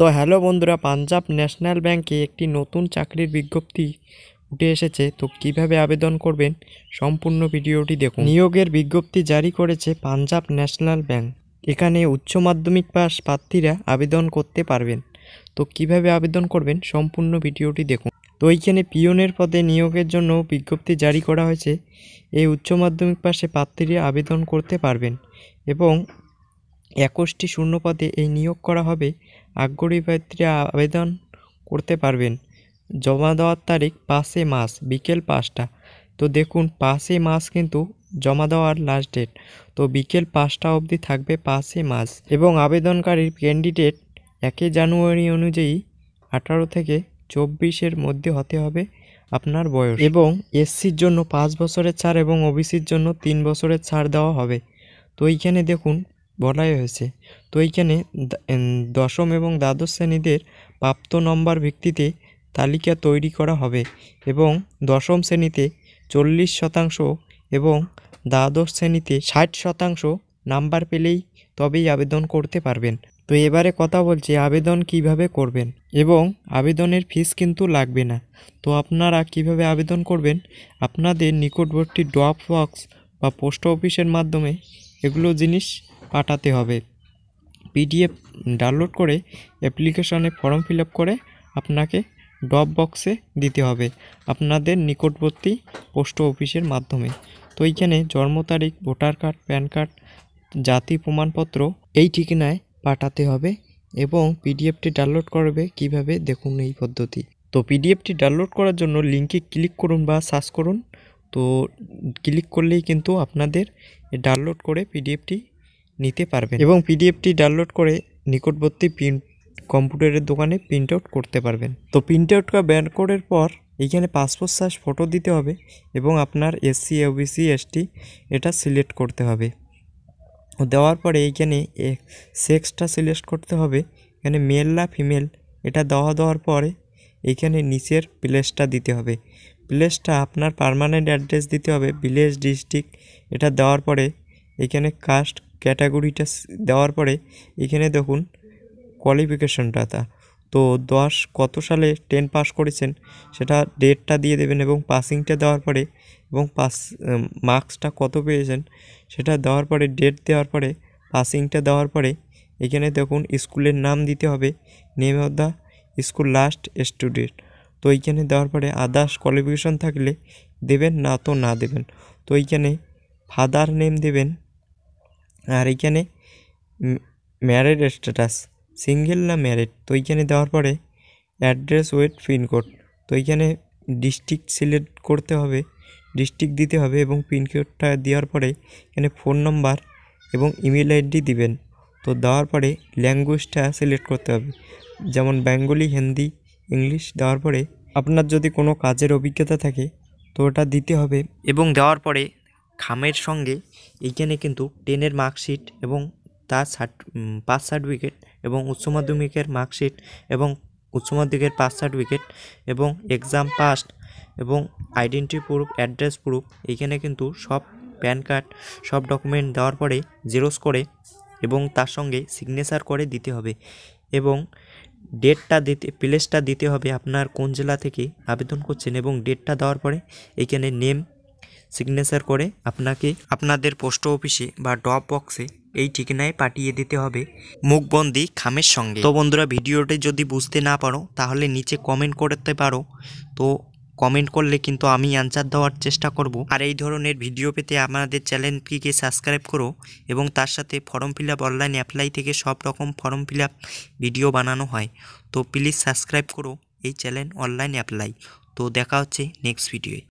তো হ্যালো বন্ধুরা পাঞ্জাব ন্যাশনাল ব্যাংকে একটি নতুন চাকরির বিজ্ঞপ্তি উঠে এসেছে তো কিভাবে আবেদন করবেন সম্পূর্ণ ভিডিওটি দেখুন নিয়োগের বিজ্ঞপ্তি জারি করেছে পাঞ্জাব ন্যাশনাল ব্যাংক এখানে উচ্চ মাধ্যমিক পাস প্রার্থীরা আবেদন করতে পারবেন তো কিভাবে আবেদন করবেন সম্পূর্ণ ভিডিওটি দেখুন তো এইখানে পিয়নের পদে নিয়োগের জন্য বিজ্ঞপ্তি জারি করা হয়েছে এই উচ্চ মাধ্যমিক পাশে প্রার্থীরা আবেদন করতে পারবেন এবং একুশটি শূন্য পদে এই নিয়োগ করা হবে আগ্রহী প্রার্থীরা আবেদন করতে পারবেন জমা দেওয়ার তারিখ পাঁচে মাস বিকেল পাঁচটা তো দেখুন পাঁচে মাস কিন্তু জমা দেওয়ার লাস্ট ডেট তো বিকেল পাঁচটা অবধি থাকবে পাঁচে মাস এবং আবেদনকারীর ক্যান্ডিডেট একই জানুয়ারি অনুযায়ী আঠারো থেকে চব্বিশের মধ্যে হতে হবে আপনার বয়স এবং এসসির জন্য পাঁচ বছরের ছাড় এবং ওবিসির জন্য তিন বছরের ছাড় দেওয়া হবে তো এইখানে দেখুন বলাই হয়েছে তো এইখানে দশম এবং দ্বাদশ শ্রেণীদের প্রাপ্ত নম্বর ভিত্তিতে তালিকা তৈরি করা হবে এবং দশম শ্রেণীতে চল্লিশ শতাংশ এবং দ্বাদশ শ্রেণীতে ষাট শতাংশ নাম্বার পেলেই তবেই আবেদন করতে পারবেন তো এবারে কথা বলছি আবেদন কিভাবে করবেন এবং আবেদনের ফিস কিন্তু লাগবে না তো আপনারা কিভাবে আবেদন করবেন আপনাদের নিকটবর্তী ড্রপ বক্স বা পোস্ট অফিসের মাধ্যমে এগুলো জিনিস পাঠাতে হবে পিডিএফ ডাউনলোড করে অ্যাপ্লিকেশনে ফর্ম ফিল করে আপনাকে ড্রপ বক্সে দিতে হবে আপনাদের নিকটবর্তী পোস্ট অফিসের মাধ্যমে তো এইখানে জন্ম তারিখ ভোটার কার্ড প্যান কার্ড জাতি প্রমাণপত্র এই ঠিকানায় পাঠাতে হবে এবং পিডিএফটি ডাউনলোড করবে কিভাবে দেখুন এই পদ্ধতি তো পিডিএফটি ডাউনলোড করার জন্য লিঙ্কে ক্লিক করুন বা সার্চ করুন তো ক্লিক করলেই কিন্তু আপনাদের ডাউনলোড করে পিডিএফটি নিতে পারবেন এবং পিডিএফটি ডাউনলোড করে নিকটবর্তী প্রিন্ট কম্পিউটারের দোকানে প্রিন্ট আউট করতে পারবেন তো প্রিন্ট আউটটা ব্যান করার পর এইখানে পাসপোর্ট সাইজ ফটো দিতে হবে এবং আপনার এসসি ওবিসি এসটি এটা সিলেক্ট করতে হবে দেওয়ার পরে এইখানে সেক্সটা সিলেক্ট করতে হবে এখানে মেল না ফিমেল এটা দেওয়া দেওয়ার পরে এইখানে নিচের প্লেসটা দিতে হবে প্লেসটা আপনার পারমানেন্ট অ্যাড্রেস দিতে হবে ভিলেজ ডিস্ট্রিক্ট এটা দেওয়ার পরে এখানে কাস্ট ক্যাটাগরিটা দেওয়ার পরে এখানে দেখুন কোয়ালিফিকেশানটা তা তো দশ কত সালে টেন পাস করেছেন সেটা ডেটটা দিয়ে দেবেন এবং পাসিংটা দেওয়ার পরে এবং পাস মার্কসটা কত পেয়েছেন সেটা দেওয়ার পরে ডেট দেওয়ার পরে পাসিংটা দেওয়ার পরে এখানে দেখুন স্কুলের নাম দিতে হবে name of the school last student তো এইখানে দেওয়ার পরে আদার্স কোয়ালিফিকেশন থাকলে দেবেন না তো না দেবেন তো এইখানে ফাদার নেম দেবেন আর এইখানে ম্যারেড স্ট্যাটাস সিঙ্গেল না ম্যারেড তো এইখানে দেওয়ার পরে অ্যাড্রেস ওয়েট পিনকোড তো এইখানে ডিস্ট্রিক্ট সিলেক্ট করতে হবে ডিস্ট্রিক্ট দিতে হবে এবং পিনকোডটা দেওয়ার পরে এখানে ফোন নম্বর এবং ইমেল আইডি দিবেন তো দেওয়ার পরে ল্যাঙ্গুয়েজটা সিলেক্ট করতে হবে যেমন বেঙ্গলি হিন্দি ইংলিশ দেওয়ার পরে আপনার যদি কোনো কাজের অভিজ্ঞতা থাকে তো ওটা দিতে হবে এবং দেওয়ার পরে খামের সঙ্গে এইখানে কিন্তু টেনের মার্কশিট এবং তার সার্ট পাঁচ সার্টিফিকেট এবং উচ্চ মাধ্যমিকের মার্কশিট এবং উচ্চ মাধ্যমিকের পাঁচ সার্টিফিকেট এবং এক্সাম পাস্ট এবং আইডেন্টি প্রুফ অ্যাড্রেস প্রুফ এইখানে কিন্তু সব প্যান কার্ড সব ডকুমেন্ট দেওয়ার পরে জেরোস করে এবং তার সঙ্গে সিগনেচার করে দিতে হবে এবং ডেটটা দিতে প্লেসটা দিতে হবে আপনার কোন জেলা থেকে আবেদন করছেন এবং ডেটটা দেওয়ার পরে এইখানে নেম সিগনেচার করে আপনাকে আপনাদের পোস্ট অফিসে বা ড্রপ বক্সে এই ঠিকানায় পাঠিয়ে দিতে হবে মুখবন্দি খামের সঙ্গে তো বন্ধুরা ভিডিওটি যদি বুঝতে না পারো তাহলে নিচে কমেন্ট করতে পারো তো কমেন্ট করলে কিন্তু আমি আনসার দেওয়ার চেষ্টা করব আর এই ধরনের ভিডিও পেতে আমাদের চ্যানেলটিকে সাবস্ক্রাইব করো এবং তার সাথে form fill up online apply থেকে সব রকম ফর্ম ফিল আপ ভিডিও বানানো হয় তো প্লিজ সাবস্ক্রাইব করো এই চ্যানেল অনলাইন অ্যাপ্লাই তো দেখা হচ্ছে নেক্সট ভিডিওয়ে